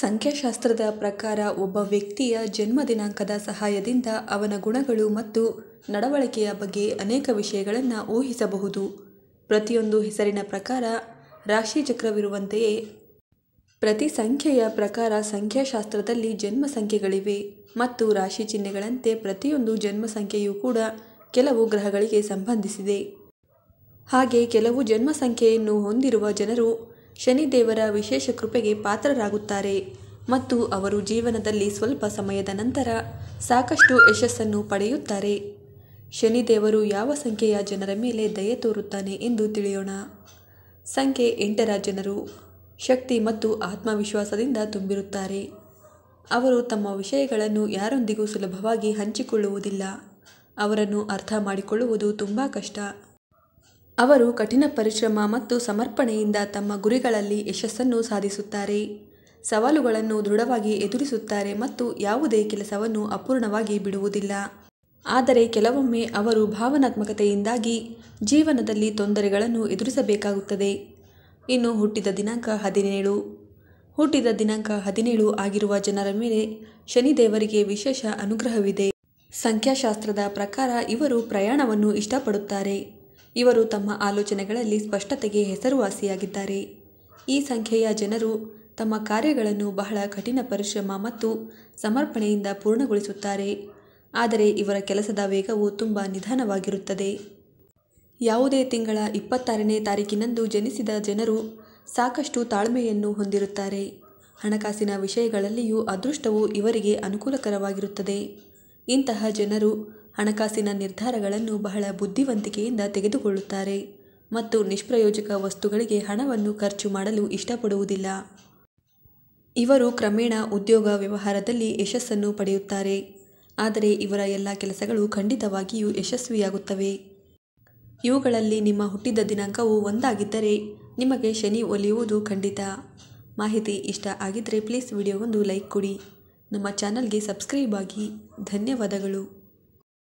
ಸಂಖ್ಯಾಶಾಸ್ತ್ರದ ಪ್ರಕಾರ ಒಬ್ಬ ವ್ಯಕ್ತಿಯ ಜನ್ಮ ದಿನಾಂಕದ ಸಹಾಯದಿಂದ ಅವನ ಗುಣಗಳು ಮತ್ತು ನಡವಳಿಕೆಯ ಬಗ್ಗೆ ಅನೇಕ ವಿಷಯಗಳನ್ನು ಊಹಿಸಬಹುದು ಪ್ರತಿಯೊಂದು ಹೆಸರಿನ ಪ್ರಕಾರ ರಾಶಿ ಚಕ್ರವಿರುವಂತೆಯೇ ಪ್ರತಿ ಸಂಖ್ಯೆಯ ಪ್ರಕಾರ ಸಂಖ್ಯಾಶಾಸ್ತ್ರದಲ್ಲಿ ಜನ್ಮ ಸಂಖ್ಯೆಗಳಿವೆ ಮತ್ತು ರಾಶಿ ಚಿಹ್ನೆಗಳಂತೆ ಪ್ರತಿಯೊಂದು ಜನ್ಮ ಸಂಖ್ಯೆಯೂ ಕೂಡ ಕೆಲವು ಗ್ರಹಗಳಿಗೆ ಸಂಬಂಧಿಸಿದೆ ಹಾಗೆ ಕೆಲವು ಜನ್ಮ ಸಂಖ್ಯೆಯನ್ನು ಹೊಂದಿರುವ ಜನರು ಶನಿದೇವರ ವಿಶೇಷ ಕೃಪೆಗೆ ಪಾತ್ರರಾಗುತ್ತಾರೆ ಮತ್ತು ಅವರು ಜೀವನದಲ್ಲಿ ಸ್ವಲ್ಪ ಸಮಯದ ನಂತರ ಸಾಕಷ್ಟು ಯಶಸ್ಸನ್ನು ಪಡೆಯುತ್ತಾರೆ ಶನಿದೇವರು ಯಾವ ಸಂಖ್ಯೆಯ ಜನರ ಮೇಲೆ ದಯೆ ತೋರುತ್ತಾನೆ ಎಂದು ತಿಳಿಯೋಣ ಸಂಖ್ಯೆ ಎಂಟರ ಜನರು ಶಕ್ತಿ ಮತ್ತು ಆತ್ಮವಿಶ್ವಾಸದಿಂದ ತುಂಬಿರುತ್ತಾರೆ ಅವರು ತಮ್ಮ ವಿಷಯಗಳನ್ನು ಯಾರೊಂದಿಗೂ ಸುಲಭವಾಗಿ ಹಂಚಿಕೊಳ್ಳುವುದಿಲ್ಲ ಅವರನ್ನು ಅರ್ಥ ಮಾಡಿಕೊಳ್ಳುವುದು ತುಂಬ ಕಷ್ಟ ಅವರು ಕಠಿಣ ಪರಿಶ್ರಮ ಮತ್ತು ಸಮರ್ಪಣೆಯಿಂದ ತಮ್ಮ ಗುರಿಗಳಲ್ಲಿ ಯಶಸ್ಸನ್ನು ಸಾಧಿಸುತ್ತಾರೆ ಸವಾಲುಗಳನ್ನು ದೃಢವಾಗಿ ಎದುರಿಸುತ್ತಾರೆ ಮತ್ತು ಯಾವುದೇ ಕೆಲಸವನ್ನು ಅಪೂರ್ಣವಾಗಿ ಬಿಡುವುದಿಲ್ಲ ಆದರೆ ಕೆಲವೊಮ್ಮೆ ಅವರು ಭಾವನಾತ್ಮಕತೆಯಿಂದಾಗಿ ಜೀವನದಲ್ಲಿ ತೊಂದರೆಗಳನ್ನು ಎದುರಿಸಬೇಕಾಗುತ್ತದೆ ಇನ್ನು ಹುಟ್ಟಿದ ದಿನಾಂಕ ಹದಿನೇಳು ಹುಟ್ಟಿದ ದಿನಾಂಕ ಹದಿನೇಳು ಆಗಿರುವ ಜನರ ಮೇಲೆ ಶನಿದೇವರಿಗೆ ವಿಶೇಷ ಅನುಗ್ರಹವಿದೆ ಸಂಖ್ಯಾಶಾಸ್ತ್ರದ ಪ್ರಕಾರ ಇವರು ಪ್ರಯಾಣವನ್ನು ಇಷ್ಟಪಡುತ್ತಾರೆ ಇವರು ತಮ್ಮ ಆಲೋಚನೆಗಳಲ್ಲಿ ಸ್ಪಷ್ಟತೆಗೆ ಹೆಸರುವಾಸಿಯಾಗಿದ್ದಾರೆ ಈ ಸಂಖ್ಯೆಯ ಜನರು ತಮ್ಮ ಕಾರ್ಯಗಳನ್ನು ಬಹಳ ಕಠಿಣ ಪರಿಶ್ರಮ ಮತ್ತು ಸಮರ್ಪಣೆಯಿಂದ ಪೂರ್ಣಗೊಳಿಸುತ್ತಾರೆ ಆದರೆ ಇವರ ಕೆಲಸದ ವೇಗವು ತುಂಬ ನಿಧಾನವಾಗಿರುತ್ತದೆ ಯಾವುದೇ ತಿಂಗಳ ಇಪ್ಪತ್ತಾರನೇ ತಾರೀಕಿನಂದು ಜನಿಸಿದ ಜನರು ಸಾಕಷ್ಟು ತಾಳ್ಮೆಯನ್ನು ಹೊಂದಿರುತ್ತಾರೆ ಹಣಕಾಸಿನ ವಿಷಯಗಳಲ್ಲಿಯೂ ಅದೃಷ್ಟವು ಇವರಿಗೆ ಅನುಕೂಲಕರವಾಗಿರುತ್ತದೆ ಇಂತಹ ಜನರು ಹಣಕಾಸಿನ ನಿರ್ಧಾರಗಳನ್ನು ಬಹಳ ಬುದ್ಧಿವಂತಿಕೆಯಿಂದ ತೆಗೆದುಕೊಳ್ಳುತ್ತಾರೆ ಮತ್ತು ನಿಷ್ಪ್ರಯೋಜಕ ವಸ್ತುಗಳಿಗೆ ಹಣವನ್ನು ಖರ್ಚು ಮಾಡಲು ಇಷ್ಟಪಡುವುದಿಲ್ಲ ಇವರು ಕ್ರಮೇಣ ಉದ್ಯೋಗ ವ್ಯವಹಾರದಲ್ಲಿ ಯಶಸ್ಸನ್ನು ಪಡೆಯುತ್ತಾರೆ ಆದರೆ ಇವರ ಎಲ್ಲ ಕೆಲಸಗಳು ಖಂಡಿತವಾಗಿಯೂ ಯಶಸ್ವಿಯಾಗುತ್ತವೆ ಇವುಗಳಲ್ಲಿ ನಿಮ್ಮ ಹುಟ್ಟಿದ ದಿನಾಂಕವು ಒಂದಾಗಿದ್ದರೆ ನಿಮಗೆ ಶನಿ ಒಲಿಯುವುದು ಖಂಡಿತ ಮಾಹಿತಿ ಇಷ್ಟ ಆಗಿದ್ದರೆ ಪ್ಲೀಸ್ ವಿಡಿಯೋಗೊಂದು ಲೈಕ್ ಕೊಡಿ ನಮ್ಮ ಚಾನಲ್ಗೆ ಸಬ್ಸ್ಕ್ರೈಬ್ ಆಗಿ ಧನ್ಯವಾದಗಳು